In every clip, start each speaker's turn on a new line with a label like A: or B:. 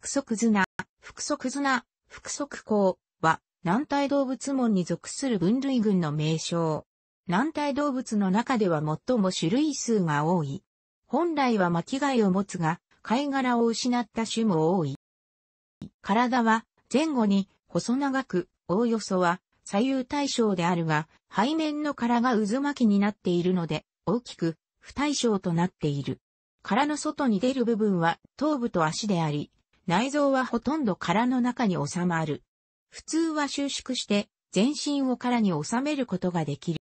A: 複足綱、複足綱、複足項は、軟体動物門に属する分類群の名称。軟体動物の中では最も種類数が多い。本来は巻き貝を持つが、貝殻を失った種も多い。体は前後に細長く、おおよそは左右対称であるが、背面の殻が渦巻きになっているので、大きく不対称となっている。殻の外に出る部分は頭部と足であり、内臓はほとんど殻の中に収まる。普通は収縮して全身を殻に収めることができ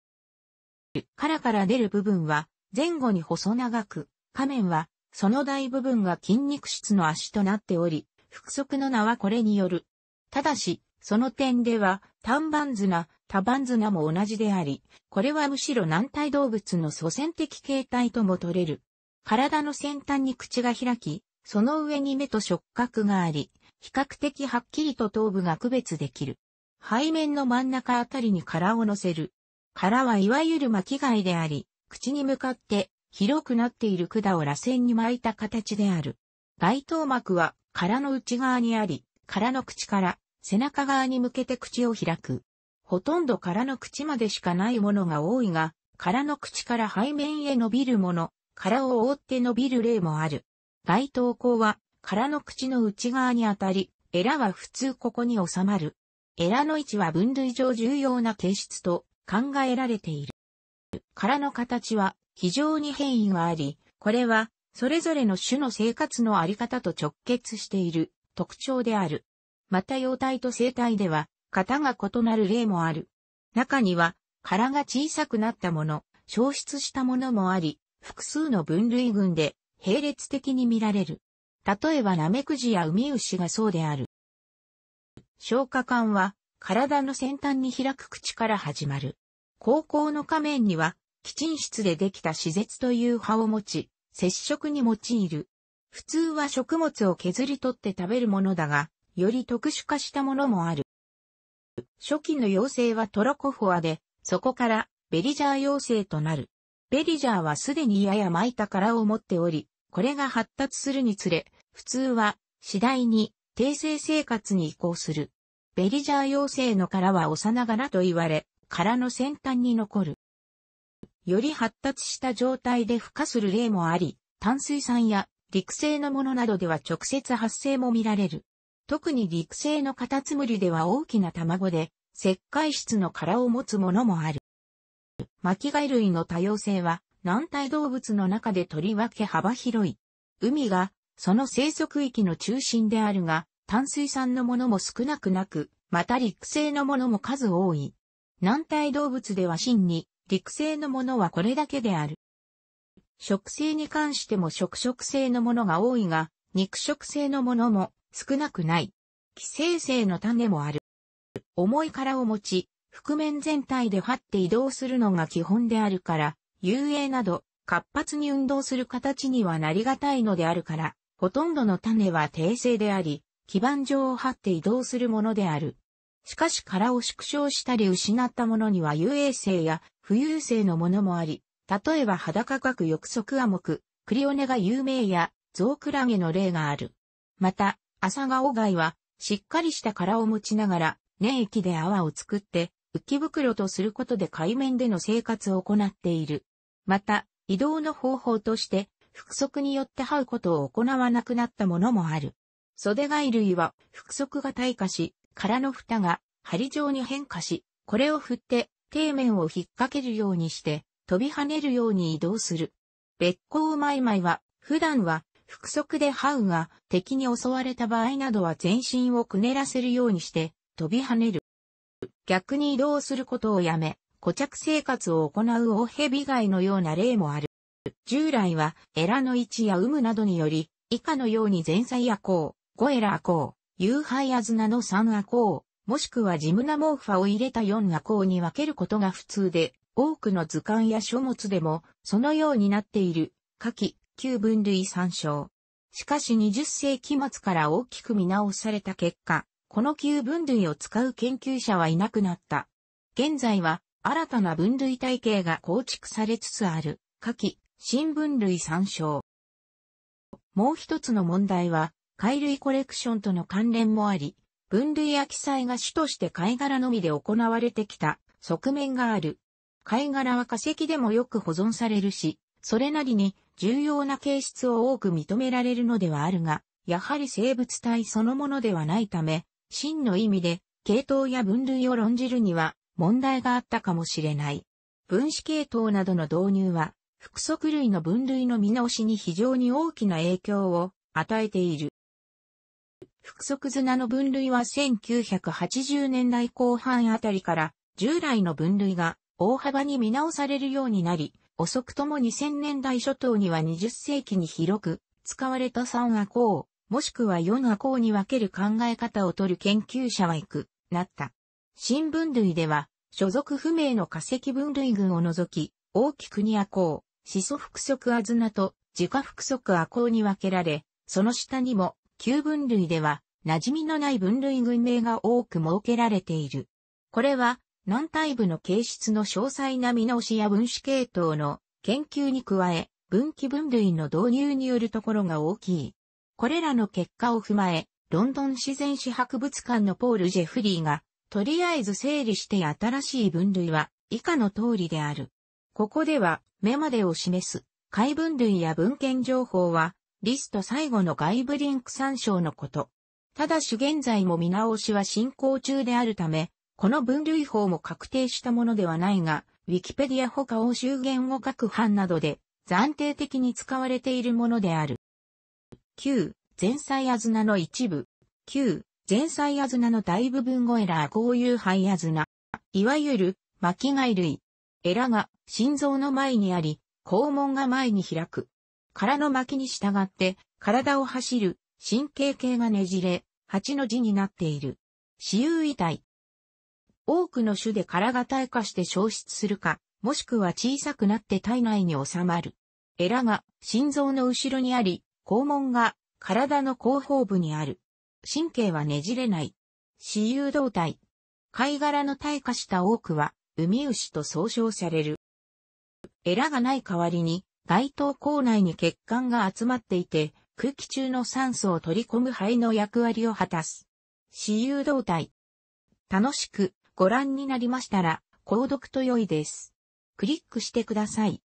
A: る。殻から出る部分は前後に細長く、仮面はその大部分が筋肉質の足となっており、腹側の名はこれによる。ただし、その点では、単板綱、多板綱も同じであり、これはむしろ軟体動物の祖先的形態とも取れる。体の先端に口が開き、その上に目と触覚があり、比較的はっきりと頭部が区別できる。背面の真ん中あたりに殻を乗せる。殻はいわゆる巻き貝であり、口に向かって広くなっている管を螺旋に巻いた形である。外頭膜は殻の内側にあり、殻の口から背中側に向けて口を開く。ほとんど殻の口までしかないものが多いが、殻の口から背面へ伸びるもの、殻を覆って伸びる例もある。外頭孔は殻の口の内側にあたり、エラは普通ここに収まる。エラの位置は分類上重要な形質と考えられている。殻の形は非常に変異があり、これはそれぞれの種の生活のあり方と直結している特徴である。また幼体と生態では型が異なる例もある。中には殻が小さくなったもの、消失したものもあり、複数の分類群で並列的に見られる。例えばナメクジやウミウシがそうである。消化管は体の先端に開く口から始まる。高校の仮面には、基賃室でできた施設という葉を持ち、接触に用いる。普通は食物を削り取って食べるものだが、より特殊化したものもある。初期の妖精はトロコフォアで、そこからベリジャー妖精となる。ベリジャーはすでにやや巻いた殻を持っており、これが発達するにつれ、普通は次第に定性生活に移行する。ベリジャー妖精の殻は幼なと言われ、殻の先端に残る。より発達した状態で孵化する例もあり、淡水産や陸生のものなどでは直接発生も見られる。特に陸生のカタツムリでは大きな卵で、石灰質の殻を持つものもある。巻貝類の多様性は、軟体動物の中でとりわけ幅広い。海が、その生息域の中心であるが、淡水産のものも少なくなく、また陸生のものも数多い。軟体動物では真に、陸生のものはこれだけである。食性に関しても食食性のものが多いが、肉食性のものも少なくない。寄生性の種もある。重い殻を持ち、覆面全体で張って移動するのが基本であるから、遊泳など活発に運動する形にはなりがたいのであるから、ほとんどの種は訂正であり、基盤上を張って移動するものである。しかし殻を縮小したり失ったものには遊泳性や浮遊性のものもあり、例えば裸角翼足亜目、クリオネが有名やゾウクラゲの例がある。また、アサガオガイはしっかりした殻を持ちながら、粘液で泡を作って、浮き袋とすることで海面での生活を行っている。また、移動の方法として、複足によって這うことを行わなくなったものもある。袖貝類は、複足が退化し、殻の蓋が針状に変化し、これを振って、底面を引っ掛けるようにして、飛び跳ねるように移動する。別うマイマイは、普段は、複足で這うが敵に襲われた場合などは全身をくねらせるようにして飛び跳ねる。逆に移動することをやめ、固着生活を行うオヘビ貝のような例もある。従来は、エラの位置や有無などにより、以下のように前菜アコウ、ゴエラアコウ、ユーハイアズナの3アコウ、もしくはジムナモーファを入れた4アコウに分けることが普通で、多くの図鑑や書物でも、そのようになっている、下記、旧分類参照。しかし20世紀末から大きく見直された結果、この旧分類を使う研究者はいなくなった。現在は、新たな分類体系が構築されつつある、下記、新分類参照。もう一つの問題は、貝類コレクションとの関連もあり、分類や記載が主として貝殻のみで行われてきた側面がある。貝殻は化石でもよく保存されるし、それなりに重要な形質を多く認められるのではあるが、やはり生物体そのものではないため、真の意味で、系統や分類を論じるには、問題があったかもしれない。分子系統などの導入は、複足類の分類の見直しに非常に大きな影響を与えている。複則綱の分類は1980年代後半あたりから従来の分類が大幅に見直されるようになり、遅くとも2000年代初頭には20世紀に広く使われた3亜項、もしくは4亜項に分ける考え方を取る研究者は行く、なった。新分類では、所属不明の化石分類群を除き、大きくにコウ、始祖複足アズナと自家複足コウに分けられ、その下にも、旧分類では、馴染みのない分類群名が多く設けられている。これは、軟体部の形質の詳細な見直しや分子系統の研究に加え、分岐分類の導入によるところが大きい。これらの結果を踏まえ、ロンドン自然史博物館のポール・ジェフリーが、とりあえず整理して新しい分類は以下の通りである。ここでは、目までを示す、解分類や文献情報は、リスト最後の外部リンク参照のこと。ただし現在も見直しは進行中であるため、この分類法も確定したものではないが、ウィキペディア他欧州言語各版などで暫定的に使われているものである。9、前菜あずなの一部。9、前菜あズナの大部分後エラーこういう肺アズナ。いわゆる巻貝類。エラが心臓の前にあり、肛門が前に開く。殻の巻に従って体を走る神経系がねじれ、蜂の字になっている。私有遺体。多くの種で殻が退化して消失するか、もしくは小さくなって体内に収まる。エラが心臓の後ろにあり、肛門が体の後方部にある。神経はねじれない。私有動体。貝殻の退化した多くは、海牛と総称される。エラがない代わりに、外頭口内に血管が集まっていて、空気中の酸素を取り込む肺の役割を果たす。私有動体。楽しくご覧になりましたら、購読と良いです。クリックしてください。